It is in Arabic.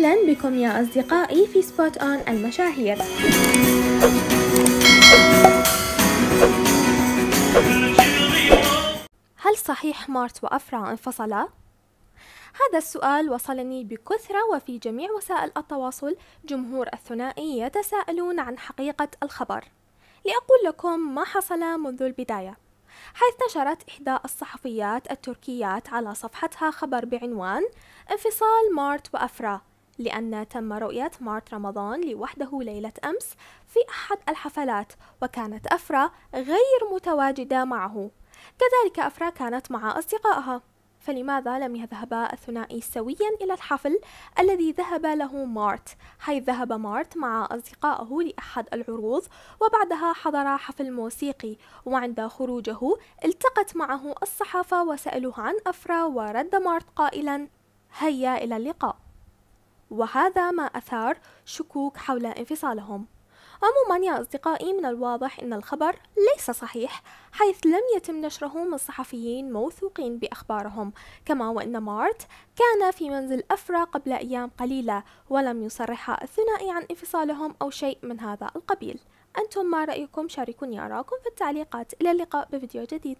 أهلا بكم يا أصدقائي في سبوت أون المشاهير هل صحيح مارت وأفرا انفصلا؟ هذا السؤال وصلني بكثرة وفي جميع وسائل التواصل جمهور الثنائي يتساءلون عن حقيقة الخبر لأقول لكم ما حصل منذ البداية حيث نشرت إحدى الصحفيات التركيات على صفحتها خبر بعنوان انفصال مارت وأفرا لأن تم رؤية مارت رمضان لوحده ليلة أمس في أحد الحفلات وكانت أفرا غير متواجدة معه كذلك أفرا كانت مع أصدقائها فلماذا لم يذهب الثنائي سويا إلى الحفل الذي ذهب له مارت حيث ذهب مارت مع أصدقائه لأحد العروض وبعدها حضر حفل موسيقي وعند خروجه التقت معه الصحافة وسألوه عن أفرا ورد مارت قائلا هيا إلى اللقاء وهذا ما أثار شكوك حول انفصالهم عموما يا أصدقائي من الواضح أن الخبر ليس صحيح حيث لم يتم نشره من صحفيين موثوقين بأخبارهم كما وأن مارت كان في منزل أفرا قبل أيام قليلة ولم يصرح الثنائي عن انفصالهم أو شيء من هذا القبيل أنتم ما رأيكم شاركوني أراكم في التعليقات إلى اللقاء بفيديو جديد